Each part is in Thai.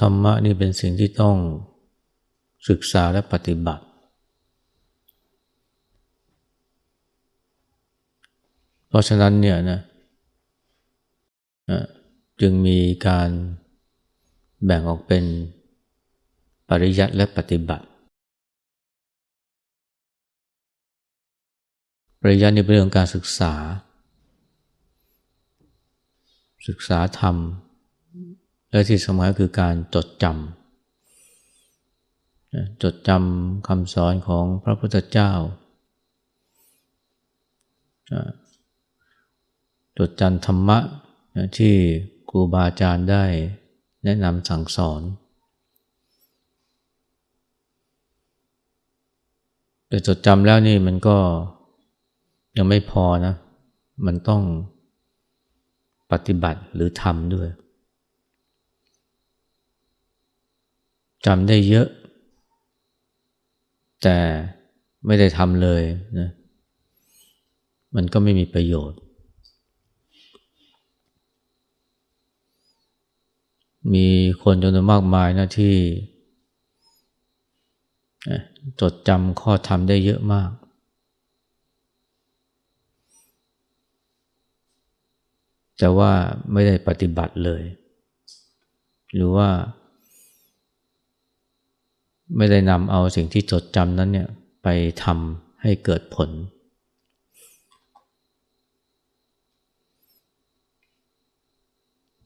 ธรรมะนี่เป็นสิ่งที่ต้องศึกษาและปฏิบัติ เพราะฉะนั้นเนี่ยนะจึงมีการแบ่งออกเป็นปริยัติและปฏิบัติ ปริยัตินี่เป็นเรื่องการศึกษา ศึกษาธรรมและที่สำคัญคือการจดจำจดจำคำสอนของพระพุทธเจ้า จดจำธรรมะที่ครูบาอาจารย์ได้แนะนำสั่งสอน แต่จดจำแล้วนี่มันก็ยังไม่พอนะ มันต้องปฏิบัติหรือทำด้วยจำได้เยอะ แต่ไม่ได้ทำเลยนะมันก็ไม่มีประโยชน์ มีคนจำนวนมากมายนะที่จดจำข้อธรรมได้เยอะมาก แต่ว่าไม่ได้ปฏิบัติเลย หรือว่าไม่ได้นำเอาสิ่งที่จดจำนั้นเนี่ยไปทำให้เกิดผล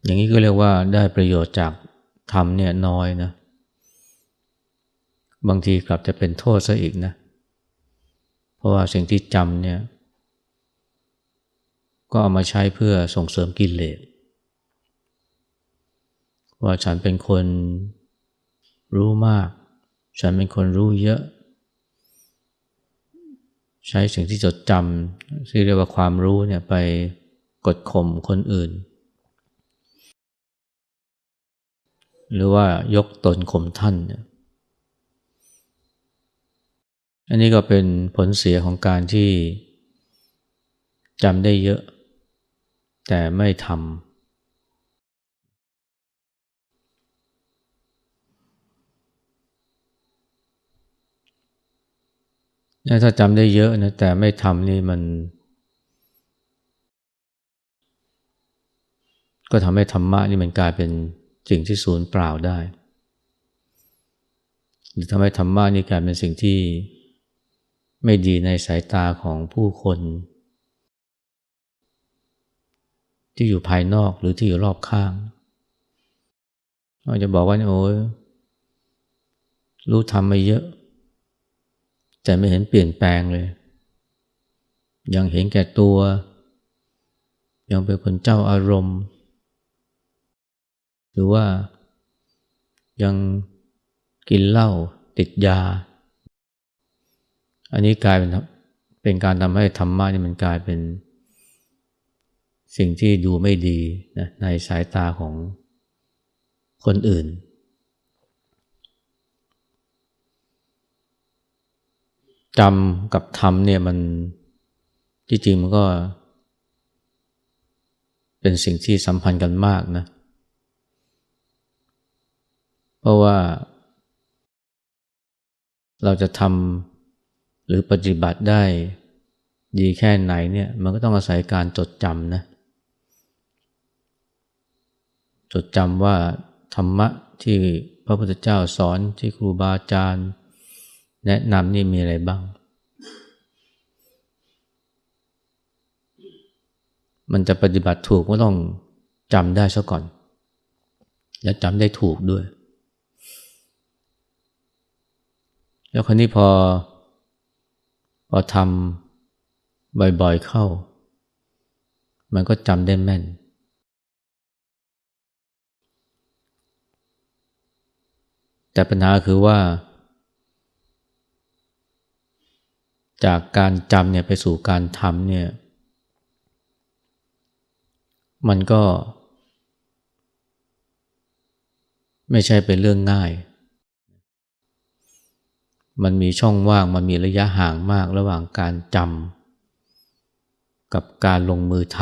อย่างนี้ก็เรียกว่าได้ประโยชน์จากทำเนี่ยน้อยนะ บางทีกลับจะเป็นโทษซะอีกนะ เพราะว่าสิ่งที่จำเนี่ย ก็เอามาใช้เพื่อส่งเสริมกิเลสว่าฉันเป็นคนรู้มากฉันเป็นคนรู้เยอะ ใช้สิ่งที่จดจำที่เรียกว่าความรู้เนี่ยไปกดข่มคนอื่น หรือว่ายกตนข่มท่านเนี่ยอันนี้ก็เป็นผลเสียของการที่จำได้เยอะ แต่ไม่ทำถ้าจำได้เยอะนะแต่ไม่ทำนี่มัน ก็ทำให้ธรรมะ นี่มันกลายเป็นสิ่งที่สูญเปล่าได้ หรือทำให้ธรรมะนี่กลายเป็นสิ่งที่ไม่ดีในสายตาของผู้คน ที่อยู่ภายนอกหรือที่อยู่รอบข้างอาจจะบอกว่าโอ้ยรู้ทำมาเยอะจะไม่เห็นเปลี่ยนแปลงเลย ยังเห็นแก่ตัว ยังเป็นคนเจ้าอารมณ์ หรือว่ายังกินเหล้าติดยา อันนี้กลายเป็นเป็นการทำให้ธรรมะนี่มันกลายเป็นสิ่งที่ดูไม่ดีนะในสายตาของคนอื่นจำกับทำเนี่ยมันที่จริงมันก็เป็นสิ่งที่สัมพันธ์กันมากนะ เพราะว่าเราจะทำหรือปฏิบัติได้ดีแค่ไหนเนี่ยมันก็ต้องอาศัยการจดจำนะ จดจำว่าธรรมะที่พระพุทธเจ้าสอนที่ครูบาอาจารย์แนะนำนี่มีอะไรบ้าง มันจะปฏิบัติถูกก็ต้องจำได้ซะก่อน และจำได้ถูกด้วย แล้วครนี้พอ พอทำบ่อยๆเข้า มันก็จำได้แม่น แต่ปัญหาคือว่าจากการจำเนี่ยไปสู่การทำเนี่ย มันก็ไม่ใช่เป็นเรื่องง่าย มันมีช่องว่างมันมีระยะห่างมากระหว่างการจำกับการลงมือท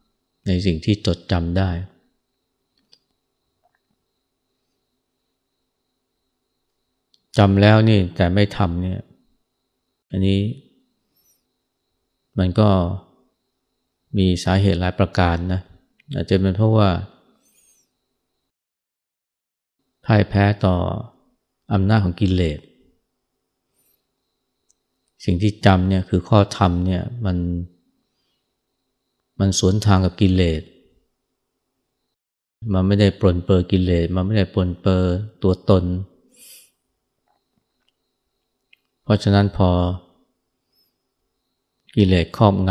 ำในสิ่งที่จดจำได้จำแล้วนี่แต่ไม่ทำเนี่ยอันนี้มันก็มีสาเหตุหลายประการนะอาจจะเป็นเพราะว่าพ่ายแพ้ต่ออำนาจของกิเลสสิ่งที่จำเนี่ยคือข้อธรรมเนี่ยมันมันสวนทางกับกิเลสมันไม่ได้ปลนเปอร์กิเลสมันไม่ได้ปลนเปอร์ตัวตน เพราะฉะนั้นพอกิเลสครอบง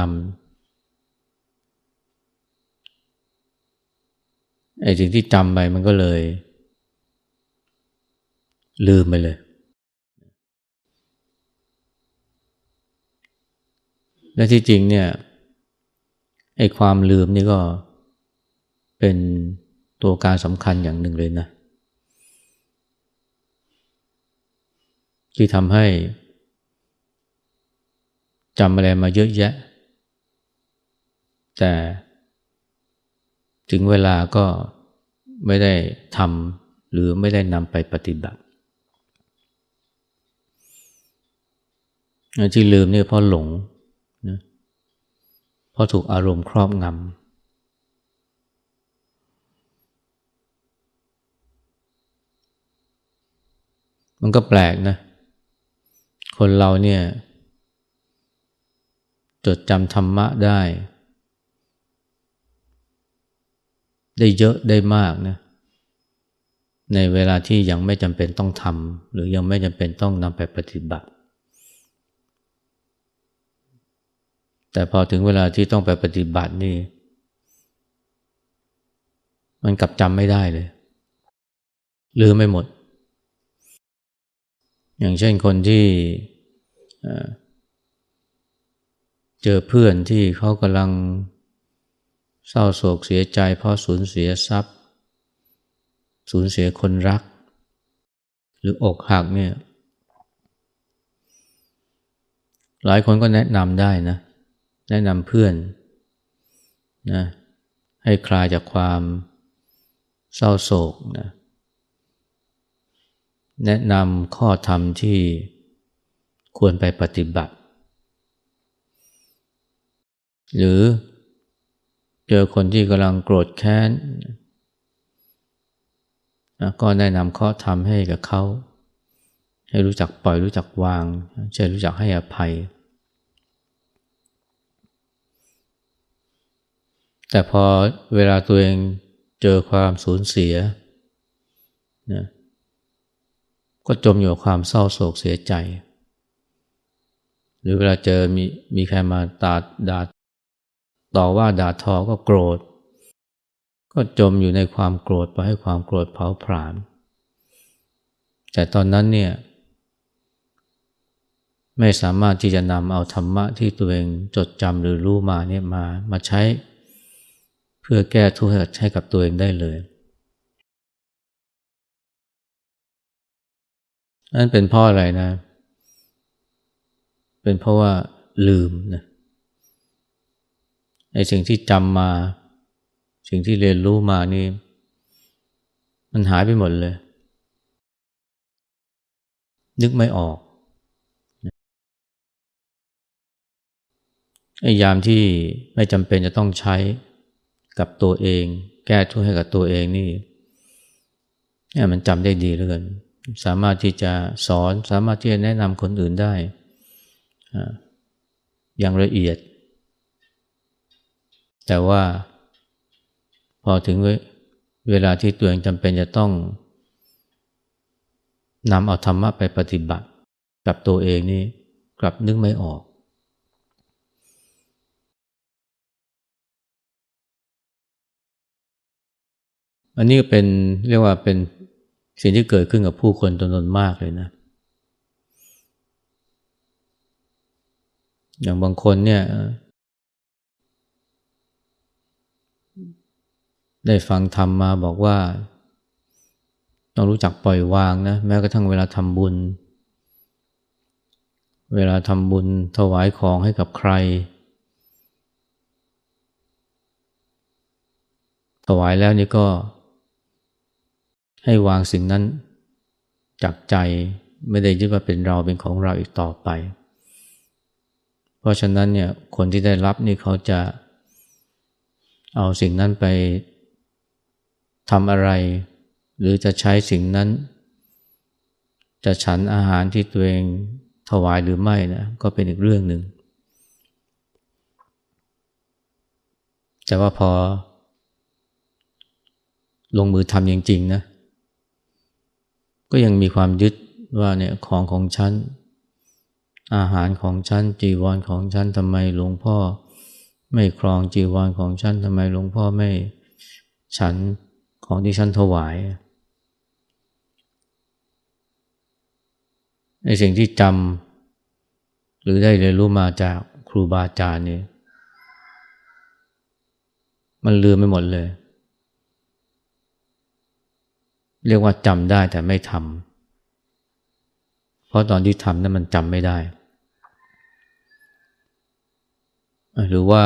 ำไอ้สิ่งที่จำไปมันก็เลย ลืมไปเลย และที่จริงเนี่ยไอ้ความลืมนี่ก็เป็นตัวการสำคัญอย่างหนึ่งเลยนะ ที่ทำให้จำอะไรมาเยอะแยะ แต่ถึงเวลาก็ไม่ได้ทำหรือไม่ได้นำไปปฏิบัติที่ลืมเนี่ยเพราะหลงนะเพราะถูกอารมณ์ครอบงำมันก็แปลกนะคนเราเนี่ยจดจำธรรมะได้ ได้เยอะได้มากนะในเวลาที่ยังไม่จำเป็นต้องทำหรือยังไม่จำเป็นต้องนำไปปฏิบัติ แต่พอถึงเวลาที่ต้องไปปฏิบัตินี่มันกลับจำไม่ได้เลยลืมไม่หมด อย่างเช่นคนที่เจอเพื่อนที่เขากำลังเศร้าโศกเสียใจเพราะสูญเสียทรัพย์ สูญเสียคนรัก หรืออกหักเนี่ยหลายคนก็แนะนำได้นะ แนะนำเพื่อนนะให้คลายจากความเศร้าโศกนะแนะนำข้อธรรมที่ควรไปปฏิบัติหรือเจอคนที่กำลังโกรธแค้น ก็แนะนำข้อทำให้กับเขาให้รู้จักปล่อยรู้จักวางเช่นรู้จักให้อภัย แต่พอเวลาตัวเองเจอความสูญเสียนะก็จมอยู่กับความเศร้าโศกเสียใจ หรือเวลาเจอมีมีใครมาตาด่าต่อว่าด่าทอก็โกรธ ก็จมอยู่ในความโกรธไปให้ความโกรธเผาผลาญแต่ตอนนั้นเนี่ย ไม่สามารถที่จะนำเอาธรรมะที่ตัวเองจดจำหรือรู้มาเนี่ยมามาใช้ เพื่อแก้ทุกข์ให้กับตัวเองได้เลยนั่นเป็นเพราะอะไรนะ เป็นเพราะว่าลืมนะในสิ่งที่จำมา สิ่งที่เรียนรู้มานี่ มันหายไปหมดเลย นึกไม่ออกไอ้ยามที่ไม่จำเป็นจะต้องใช้กับตัวเองแก้ทุกข์ให้กับตัวเองนี่เนี่ยมันจำได้ดีเหลือเกินสามารถที่จะสอนสามารถที่จะแนะนำคนอื่นได้ อย่างละเอียดแต่ว่าพอถึงเวลาที่ตัวเองจำเป็นจะต้องนำเอาธรรมะไปปฏิบัติ กับตัวเองนี่กลับนึกไม่ออก อันนี้เป็นเรียกว่าเป็นสิ่งที่เกิดขึ้นกับผู้คนจำนวนมากเลยนะ อย่างบางคนเนี่ยได้ฟังธรรมมาบอกว่าต้องรู้จักปล่อยวางนะแม้กระทั่งเวลาทำบุญ เวลาทำบุญถวายของให้กับใคร ถวายแล้วนี่ก็ ให้วางสิ่งนั้น จากใจไม่ได้ยึดว่าเป็นเราเป็นของเราอีกต่อไป เพราะฉะนั้นเนี่ยคนที่ได้รับนี่เขาจะเอาสิ่งนั้นไปทำอะไรหรือจะใช้สิ่งนั้น จะฉันอาหารที่ตัวเองถวายหรือไม่นะก็เป็นอีกเรื่องหนึ่งแต่ว่าพอ ลงมือทำจริงๆนะ ก็ยังมีความยึดว่าเนี่ยของของฉันอาหารของฉันจีวรของฉันทำไมหลวงพ่อ ไม่ครองจีวรของฉันทำไมหลวงพ่อไม่ฉันของที่ฉันถวายในสิ่งที่จำหรือได้เรียนรู้มาจากครูบาอาจารย์นี่มันลืมไปหมดเลย เรียกว่าจำได้แต่ไม่ทำเพราะตอนที่ทำนั้นมันจำไม่ได้ หรือว่า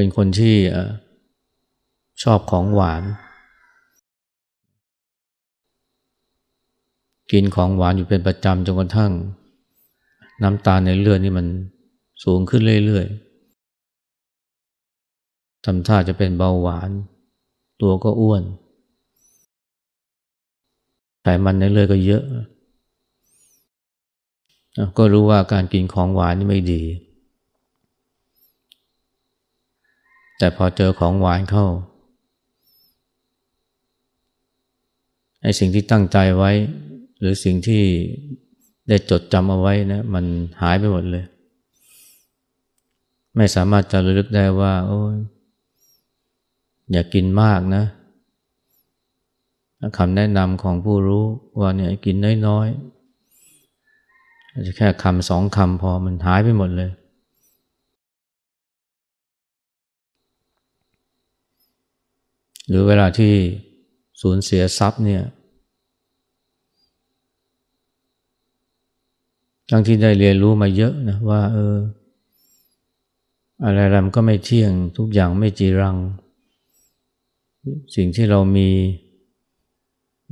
เป็นคนที่ชอบของหวาน กินของหวานอยู่เป็นประจำจนกระทั่ง น้ำตาในเลือดนี่มันสูงขึ้นเรื่อยๆทำท่าจะเป็นเบาหวาน ตัวก็อ้วนไขมันในเลือดก็เยอะ ก็รู้ว่าการกินของหวานนี่ไม่ดีแต่พอเจอของหวานเข้าไอ้สิ่งที่ตั้งใจไว้ หรือสิ่งที่ได้จดจำเอาไว้นะมันหายไปหมดเลย ไม่สามารถจะระลึกได้ว่า โอ้ยอย่ากกินมากนะคำแนะนำของผู้รู้ว่าเนี่ยกินน้อยๆจะแค่คำสองคำพอมันหายไปหมดเลยหรือเวลาที่สูญเสียทรัพย์ เนี่ยทั้งที่ได้เรียนรู้มาเยอะนะว่าเออ อะไรๆมันก็ไม่เที่ยง ทุกอย่างไม่จีรัง สิ่งที่เรามี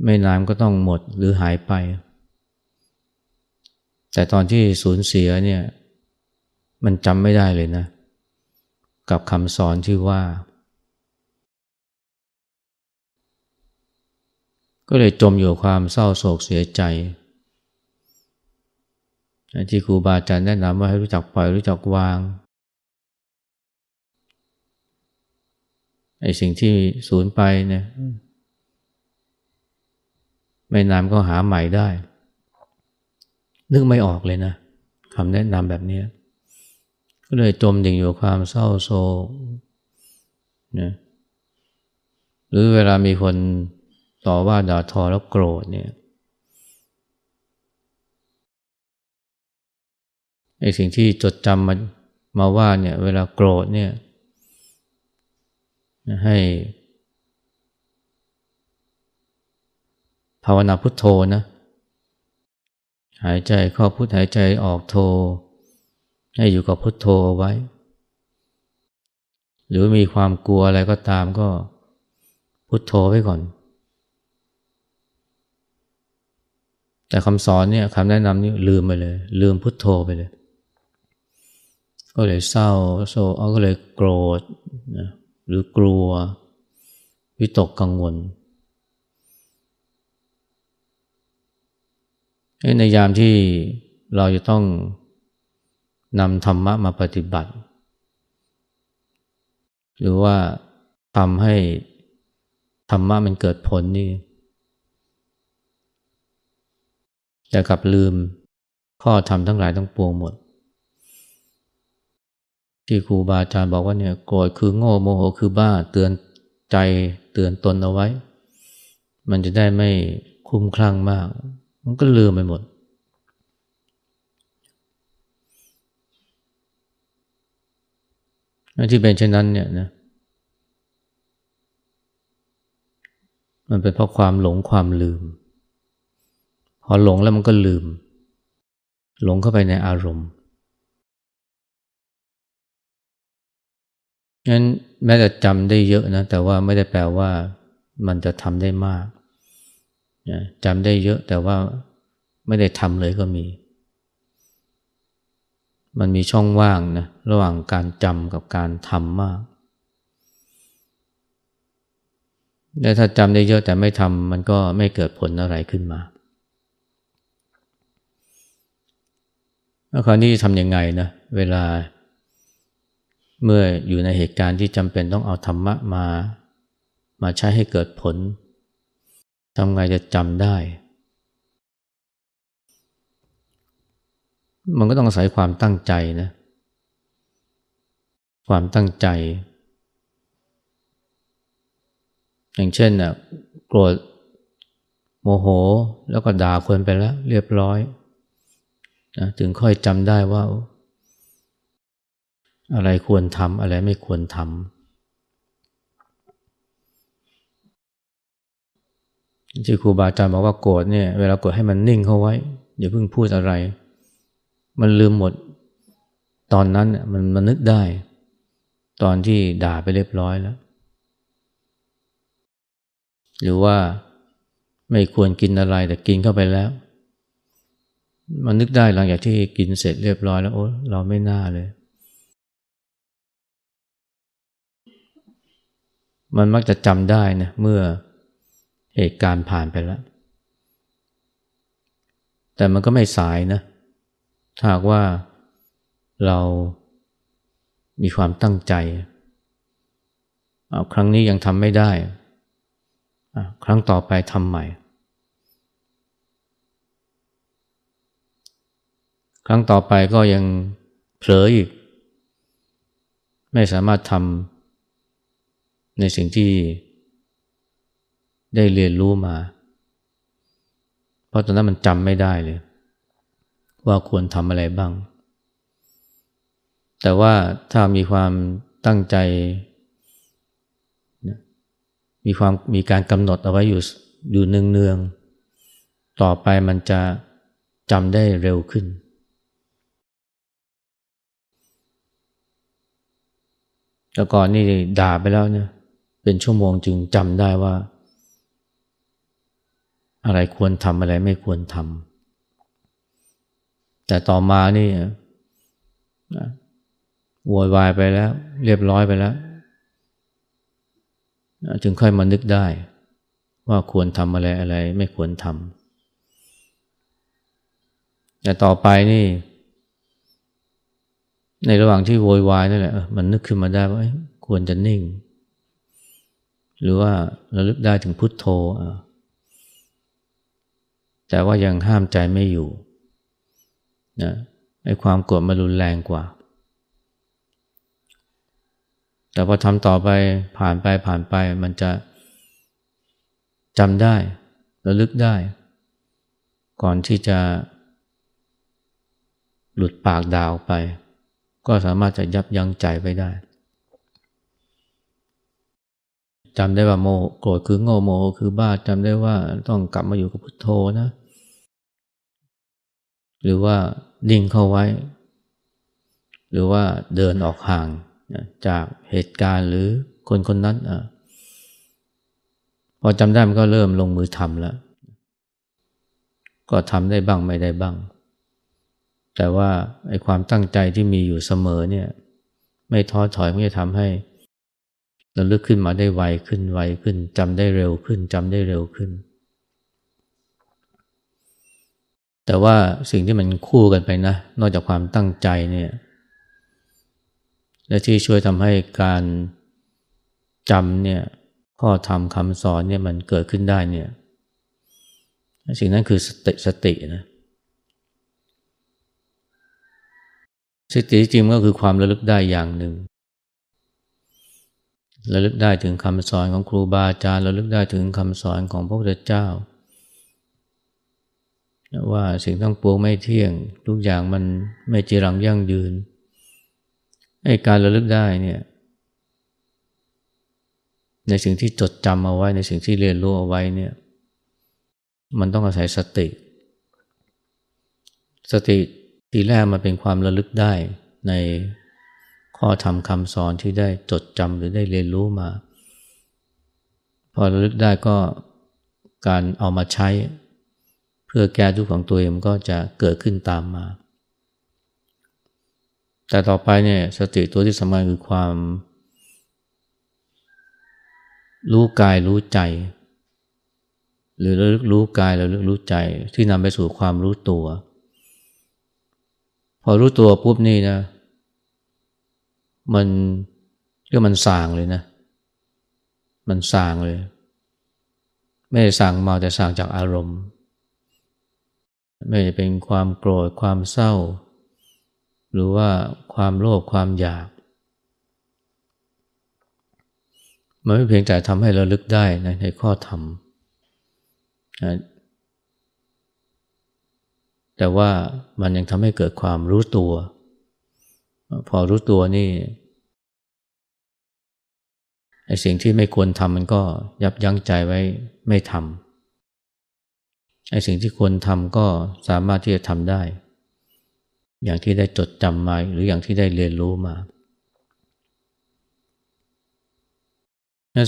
ไม่นานก็ต้องหมดหรือหายไป แต่ตอนที่สูญเสียเนี่ย มันจำไม่ได้เลยนะกับคำสอนที่ว่าก็เลยจมอยู่ความเศร้าโศกเสียใจ ที่ครูบาอาจารย์แนะนำว่าให้รู้จักปล่อยรู้จักวาง ไอ้สิ่งที่สูญไปเนี่ย ไม่นานก็หาใหม่ได้ นึกไม่ออกเลยนะคำแนะนำแบบนี้ ก็เลยจมดิ่งอยู่ความเศร้าโศกนะหรือเวลามีคนต่อว่าด่าทอ แล้วโกรธเนี่ยไอ้สิ่งที่จดจำมามาว่าเนี่ยเวลาโกรธเนี่ยให้ภาวนาพุทโธนะหายใจเข้าพุทหายใจออกโทให้อยู่กับพุทโธเอาไว้ หรือมีความกลัวอะไรก็ตามก็พุทโธไว้ก่อนแต่คำสอนเนี่ยคำแนะนำนี่ลืมไปเลย ลืมพุทโธไปเลยก็เลยเศร้าโศกก็เลยโกรธนะหรือกลัว วิตกกังวล ในยามที่เราจะต้องนำธรรมะมาปฏิบัติ หรือว่าทำให้ธรรมะมันเกิดผลนี่จะ่กลับลืมข้อธรรมทั้งหลายทั้งปวงหมด ที่ครูบาอาจารย์บอกว่าเนี่ยโกรธคือโง่โมโหคือบ้าเตือนใจเตือนตนเอาไว้ มันจะได้ไม่คุ้มคลั่งมาก มันก็ลืมไปหมด ที่เป็นเช่นนั้นเนี่ยนะมันเป็นเพราะความหลงความลืมพอหลงแล้วมันก็ลืม หลงเข้าไปในอารมณ์ งั้นแม้จะจำได้เยอะนะ แต่ว่าไม่ได้แปลว่ามันจะทำได้มากจำได้เยอะแต่ว่า ไม่ได้ทำเลยก็มี มันมีช่องว่างนะระหว่างการจำกับการทำมาก และถ้าจำได้เยอะแต่ไม่ทำมันก็ไม่เกิดผลอะไรขึ้นมาวคราวนี้ทำยังไงนะเวลา เมื่ออยู่ในเหตุการณ์ที่จำเป็นต้องเอาธรรมะมา มาใช้ให้เกิดผลทำไงจะจำได้ มันก็ต้องอาศัยความตั้งใจนะ ความตั้งใจ อย่างเช่นนะโกรธโมโหแล้วก็ด่าคนไปแล้วเรียบร้อยนะถึงค่อยจำได้ว่า อะไรควรทำอะไรไม่ควรทำที่ครูบาอาจารย์บอกว่าโกรธเนี่ยเวลาโกรธให้มันนิ่งเข้าไว้อย่าเพิ่งพูดอะไร มันลืมหมด ตอนนั้นมันมันนึกได้ ตอนที่ด่าไปเรียบร้อยแล้ว หรือว่าไม่ควรกินอะไรแต่กินเข้าไปแล้วมันนึกได้หลังจากที่กินเสร็จเรียบร้อยแล้ว โอ้ เราไม่น่าเลย มันมักจะจำได้นะเมื่อเหตุการณ์ผ่านไปแล้ว แต่มันก็ไม่สายนะ ถ้าว่าเรามีความตั้งใจเอาครั้งนี้ยังทำไม่ได้ครั้งต่อไปทำใหม่ครั้งต่อไปก็ยังเผลออีก ไม่สามารถทำในสิ่งที่ได้เรียนรู้มา เพราะตอนนั้นมันจำไม่ได้เลย ว่าควรทำอะไรบ้าง แต่ว่าถ้ามีความตั้งใจ มีความมีการกำหนดเอาไว้อยู่ อยู่เนืองๆ ต่อไปมันจะจำได้เร็วขึ้นแต่ก่อนนี่ด่าไปแล้วเนี่ยเป็นชั่วโมงจึงจำได้ว่า อะไรควรทำอะไร ไม่ควรทำแต่ต่อมานี่โวยวายไปแล้ว เรียบร้อยไปแล้วจึงค่อยมานึกได้ ว่าควรทำอะไรอะไร ไม่ควรทำแต่ต่อไปนี่ในระหว่างที่โวยวายนั่นแหละ มันนึกขึ้นมาได้ว่าควรจะนิ่ง หรือว่าระลึกได้ถึงพุทโธแต่ว่ายังห้ามใจไม่อยู่นะไอ้ความโกรธมารุนแรงกว่า แต่พอทำต่อไปผ่านไปผ่านไป มันจะจำได้ระลึกได้ ก่อนที่จะหลุดปากดาวไปก็สามารถจะยับยั้งใจไว้ได้ จำได้ว่าโมโกรธคือโง่โมคือบ้าจำได้ว่าต้องกลับมาอยู่กับพุทโธนะ หรือว่าดิ่งเข้าไว้ หรือว่าเดินออกห่างจากเหตุการณ์หรือคนคนนั้นอพอจำได้มันก็เริ่มลงมือทำแล้วก็ทำได้บ้างไม่ได้บ้างแต่ว่าไอ้ความตั้งใจที่มีอยู่เสมอเนี่ย ไม่ท้อถอยมันจะทำให้ระลึกขึ้นมาได้ไวขึ้นไวขึ้นจำได้เร็วขึ้นจำได้เร็วขึ้น แต่ว่าสิ่งที่มันคู่กันไปนะ นอกจากความตั้งใจเนี่ย และที่ช่วยทำให้การจำเนี่ยข้อธรรมคำสอนเนี่ยมันเกิดขึ้นได้เนี่ย สิ่งนั้นคือสติสตินะสติจริงก็คือความระลึกได้อย่างหนึ่งระลึกได้ถึงคำสอนของครูบาอาจารย์ระลึกได้ถึงคำสอนของพระพุทธเจ้า ว่าสิ่งทั้งปวงไม่เที่ยง ทุกอย่างมันไม่จรังยั่งยืนไอ้การระลึกได้เนี่ยในสิ่งที่จดจำเอาไว้ในสิ่งที่เรียนรู้เอาไว้เนี่ยมันต้องอาศัยสติสติทีแรกมันเป็นความระลึกได้ในข้อธรรมคำสอนที่ได้จดจำหรือได้เรียนรู้มา พอระลึกได้ก็การเอามาใช้ เพื่อแก้ทุกข์ของตัวเองก็จะเกิดขึ้นตามมา แต่ต่อไปเนี่ยสติตัวที่สำคัญคือความรู้กายรู้ใจ หรือระลึกรู้กายระลึกรู้ใจที่นำไปสู่ความรู้ตัวพอรู้ตัวปุ๊บนี่นะ มันก็มันสางเลยนะ มันสางเลย ไม่ได้สางเมาแต่สางจากอารมณ์ ไม่จะเป็นความโกรธความเศร้า หรือว่าความโลภความอยาก มันไม่เพียงแต่ทำให้เราลึกได้นะในข้อธรรมแต่ว่ามันยังทำให้เกิดความรู้ตัว พอรู้ตัวนี่ไอ้สิ่งที่ไม่ควรทำมันก็ยับยั้งใจไว้ไม่ทำไอ้สิ่งที่ควรทำก็สามารถที่จะทำได้ อย่างที่ได้จดจำมาหรืออย่างที่ได้เรียนรู้มา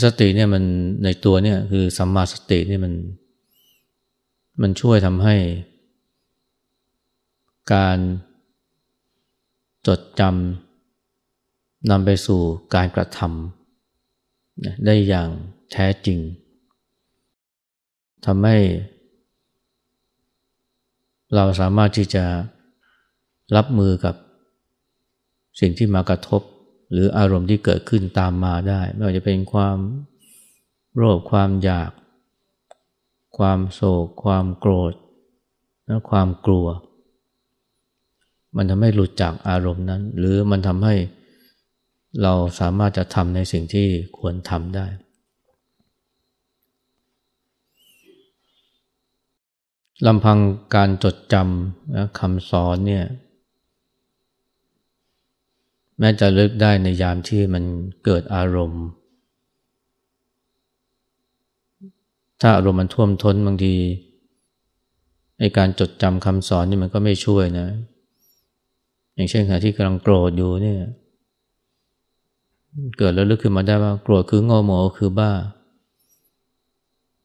สติเนี่ยมันในตัวเนี่ยคือสัมมาสติเนี่ยมัน มันช่วยทำให้การจดจำนำไปสู่การกระทำได้อย่างแท้จริง ทำให้เราสามารถที่จะรับมือกับสิ่งที่มากระทบ หรืออารมณ์ที่เกิดขึ้นตามมาได้ไม่ว่าจะเป็นความโรคความอยาก ความโศก ความโกรธ และความกลัวมันทำให้หลุดจากอารมณ์นั้น หรือมันทำให้เราสามารถจะทำในสิ่งที่ควรทำได้ลำพังการจดจำนะคำสอนเนี่ย แม้จะลึกได้ในยามที่มันเกิดอารมณ์ ถ้าอารมณ์มันท่วมท้นบางทีไอการจดจำคำสอนนี่มันก็ไม่ช่วยนะอย่างเช่นขณะที่กำลังโกรธอยู่เนี่ย เกิดแล้วลึกขึ้นมาได้ว่าโกรธคือโง่โมโคือบ้า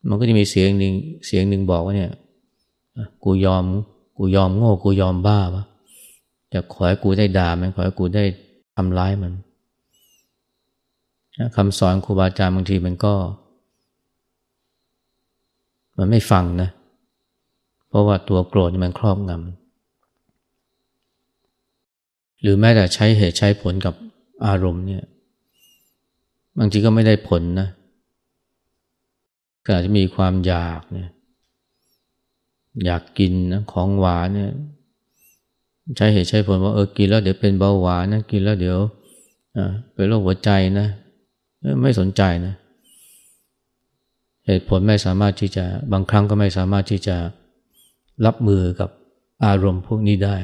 มันก็จะมีเสียงหนึ่งเสียงหนึ่งบอกว่าเนี่ยกูยอม กูยอมโง่ กูยอมบ้าวะจะขอให้กูได้ด่า มันขอให้กูได้ทำร้ายมันคำสอนครูบาอาจารย์บางทีมันก็ มันไม่ฟังนะ เพราะว่าตัวโกรธมันครอบงำหรือแม้แต่ใช้เหตุใช้ผลกับอารมณ์ เนี่ย บางทีก็ไม่ได้ผลนะอาจจะมีความอยากเนี่ยอยากกินนะของหวานเนี่ย ใช้เหตุใช้ผลว่าเออกินแล้ว เดี๋ยวเป็นเบาหวานนะกินแล้วเดี๋ยวเป็นโรคหัวใจนะไม่สนใจนะ เหตุผลไม่สามารถที่จะบางครั้งก็ไม่สามารถที่จะรับมือกับอารมณ์พวกนี้ได้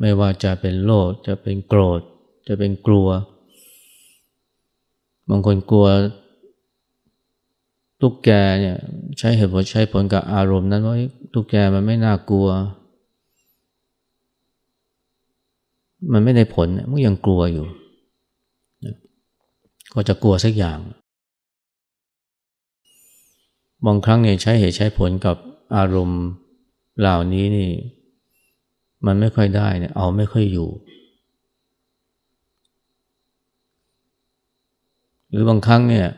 ไม่ว่าจะเป็นโลภจะเป็นโกรธจะเป็นกลัวบางคนกลัว ตุ๊กแกเนี่ย ใช้เหตุผลใช้ผลกับอารมณ์ นั้นว่าตุ๊กแกมันไม่น่ากลัว มันไม่ได้ผลมันยังกลัวอยู่ ก็จะกลัวสักอย่าง บางครั้งเนี่ยใช้เหตุใช้ผลกับอารมณ์เหล่านี้นี่มันไม่ค่อยได้เนี่ย เอาไม่ค่อยอยู่ หรือบางครั้งเนี่ย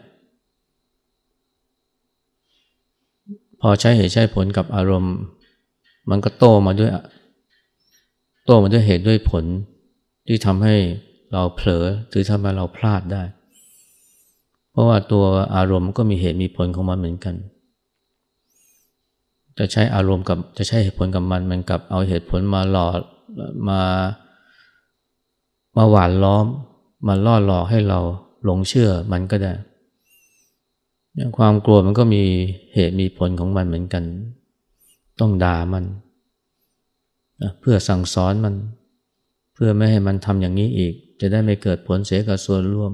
พอใช้เหตุใช้ผลกับอารมณ์ มันก็โตมาด้วยโตมาด้วยเหตุด้วยผลที่ทำให้เราเผลอหรือทำให้เราพลาดได้ เพราะว่าตัวอารมณ์ก็มีเหตุมีผลของมันเหมือนกันจะใช้อารมณ์กับ จะใช้เหตุผลกับมัน มันกับเอาเหตุผลมาหลอดมา มาหวานล้อมมาล่อหลอกให้เรา หลงเชื่อมันก็ได้ความกลัวมันก็มีเหตุมีผลของมันเหมือนกัน ต้องด่ามันนะเพื่อสั่งสอนมัน เพื่อไม่ให้มันทำอย่างนี้อีก จะได้ไม่เกิดผลเสียกับส่วนร่วม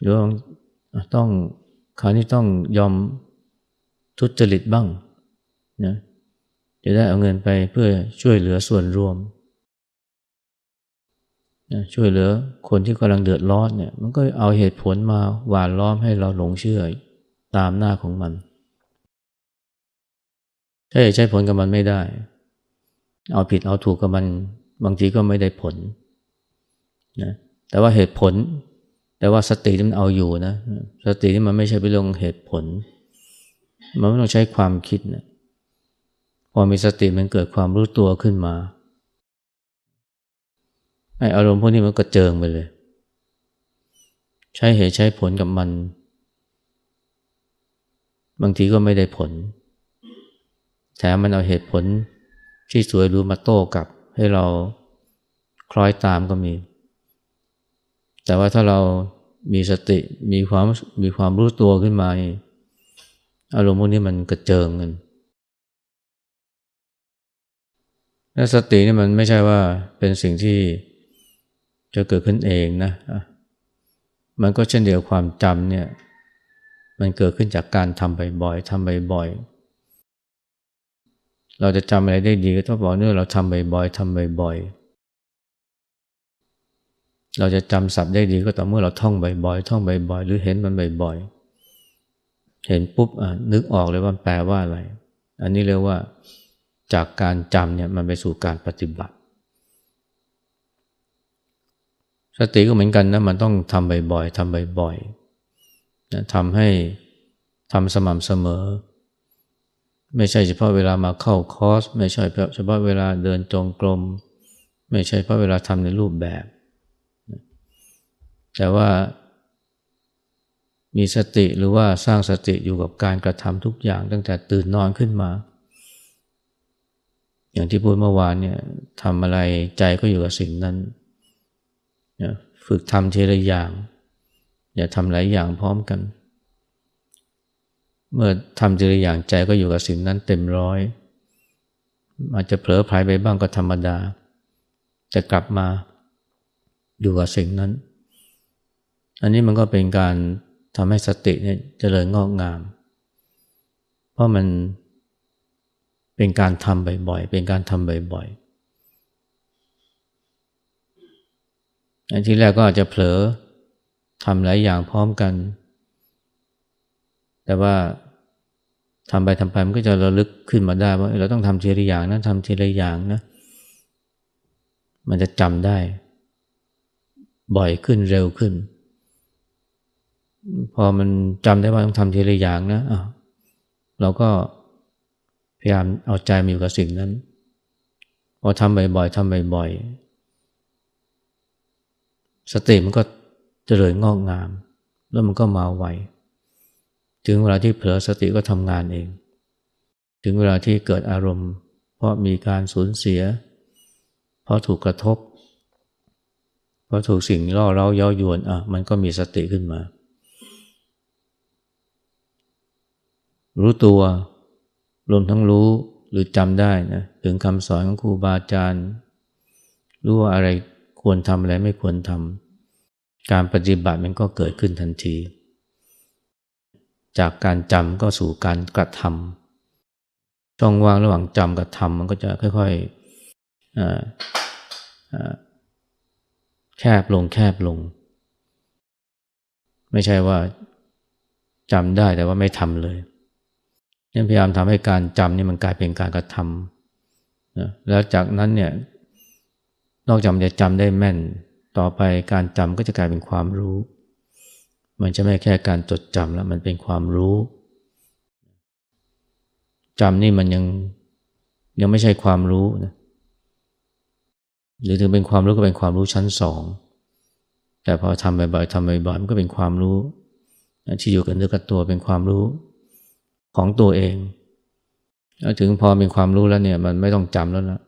หรือต้องคราวนี้ต้องยอมทุจริตบ้างนะจะได้เอาเงินไปเพื่อช่วยเหลือส่วนรวมนะช่วยเหลือคนที่กำลังเดือดร้อนเนี่ย มันก็เอาเหตุผลมาหวานล้อมให้เราหลงเชื่อตามหน้าของมันถ้าใช้ผลกับมันไม่ได้ เอาผิดเอาถูกกับมัน บางทีก็ไม่ได้ผลนะแต่ว่าเหตุผล แต่ว่าสติมันเอาอยู่นะ สติที่มันไม่ใช่ไปลงเหตุผลมันไม่ต้องใช้ความคิดนะพอมีสติมันเกิดความรู้ตัวขึ้นมา ไออารมณ์พวกนี้มันกระเจิงไปเลย ใช้เหตุใช้ผลกับมัน บางทีก็ไม่ได้ผล แถมมันเอาเหตุผลที่สวยรู้มาโต้กลับให้เราคล้อยตามก็มี แต่ว่าถ้าเรามีสติมีความมีความรู้ตัวขึ้นมาอารมณ์พวกนี้มันกระเจิงกันและสตินี่มันไม่ใช่ว่าเป็นสิ่งที่จะเกิดขึ้นเองนะ มันก็เช่นเดียวความจำเนี่ย มันเกิดขึ้นจากการทำบ่อยๆทำบ่อยๆ เราจะจำอะไรได้ดีก็ต้องบอกเนื่อเราทำบ่อยๆทำบ่อยๆ เราจะจำศัพท์ได้ดีก็ต่อเมื่อเราท่องบ่อยๆ ท่องบ่อยๆ หรือเห็นมันบ่อยๆเห็นปุ๊บนึกออกเลยว่าแปลว่าอะไร อันนี้เรียกว่าจากการจำเนี่ยมันไปสู่การปฏิบัติ สติก็เหมือนกันนะมันต้องทำบ่อยๆทำบ่อยๆนะทำให้ทำสม่ำเสมอ ไม่ใช่เฉพาะเวลามาเข้าคอร์สไม่ใช่เฉพาะเวลาเดินจงกรมไม่ใช่เฉพาะเวลาทำในรูปแบบ แต่ว่ามีสติหรือว่าสร้างสติอยู่กับการกระทำทุกอย่าง ตั้งแต่ตื่นนอนขึ้นมา อย่างที่พูดเมื่อวานเนี่ยทำอะไรใจก็อยู่กับสิ่งนั้น ฝึกทำทีละอย่าง อย่าทำหลายอย่างพร้อมกัน เมื่อทำทีละอย่างใจก็อยู่กับสิ่งนั้นเต็มร้อยอาจจะเผลอพลายไปบ้างก็ธรรมดา แต่กลับมาอยู่กับสิ่งนั้น อันนี้มันก็เป็นการทำให้สติเนี่ยจเจริญงอกงาม เพราะมันเป็นการทำบ่อยๆ เป็นการทำบ่อยๆอันที่แรกก็อาจจะเผลอทำหลายอย่างพร้อมกัน แต่ว่าทำไปทำไปมันก็จะระลึกขึ้นมาได้ว่าเราต้องทำทีละอย่างนะทำทีละอย่างนะ มันจะจำได้ บ่อยขึ้นเร็วขึ้นพอมันจำได้ว่าต้องทำทีละอย่างนะะเราก็พยายามเอาใจมีอยู่กับสิ่งนั้นพอทำบ่อยๆทำบ่อยๆสติมันก็เจริญงอกงาม แล้วมันก็มาไว ถึงเวลาที่เผลอสติก็ทำงานเอง ถึงเวลาที่เกิดอารมณ์ เพราะมีการสูญเสีย เพราะถูกกระทบ เพราะถูกสิ่งล่อเล้าเย้ายวนอ่ะ มันก็มีสติขึ้นมารู้ตัวรวมทั้งรู้หรือจำได้นะถึงคำสอนของครูบาอาจารย์ รู้ว่าอะไรควรทำอะไรไม่ควรทำการปฏิบัติมันก็เกิดขึ้นทันที จากการจำก็สู่การกระทำช่องว่างระหว่างจำกับทำมันก็จะค่อยๆแคบลงแคบลง ไม่ใช่ว่าจำได้แต่ว่าไม่ทำเลยพยายามทำให้การจำนี่มันกลายเป็นการกระทำนะแล้วจากนั้นเนี่ยนอกจากมันจะจำได้แม่นต่อไปการจำก็จะกลายเป็นความรู้ มันจะไม่แค่การจดจำแล้วมันเป็นความรู้จำนี่มันยังยังไม่ใช่ความรู้นะหรือถึงเป็นความรู้ก็เป็นความรู้ชั้นสองแต่พอทำบ่อยๆทำบ่อยๆมันก็เป็นความรู้ ที่อยู่กับเนื้อกับตัวเป็นความรู้ของตัวเอง ถึงพอมีความรู้แล้วเนี่ยมันไม่ต้องจำแล้วนะ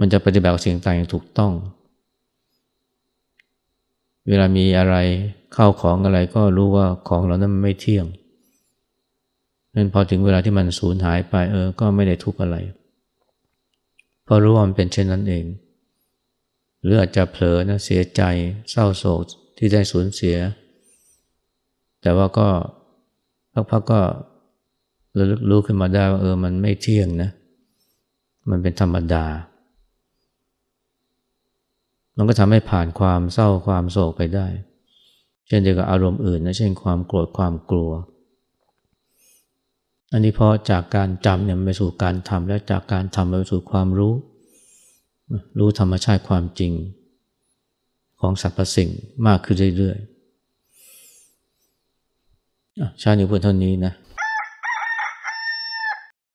มันจะปฏิบัติสิ่งต่างอย่างถูกต้อง เวลามีอะไรเข้าของอะไรก็รู้ว่าของเรานั้นมันไม่เที่ยงนั้นพอถึงเวลาที่มันสูญหายไปเออ ก็ไม่ได้ทุกข์อะไร เพราะรู้ว่ามันเป็นเช่นนั้นเอง หรืออาจจะเผลอนะเสียใจเศร้าโศกที่ได้สูญเสียแต่ว่าก็พักๆก็ระลึกรู้ขึ้นมาได้ ว่าเออ มันไม่เที่ยงนะ มันเป็นธรรมดามันก็ทำให้ผ่านความเศร้าความโศกไปได้ เช่นเดียวกับอารมณ์อื่นนะเช่น ความโกรธความกลัว อันนี้พอจากการจำเนี่ยไปสู่การทำและจากการทำไปสู่ความรู้ รู้ธรรมชาติความจริง ของสรรพสิ่งมากขึ้นเรื่อยๆชาตินีเพื่อเท่านี้นะ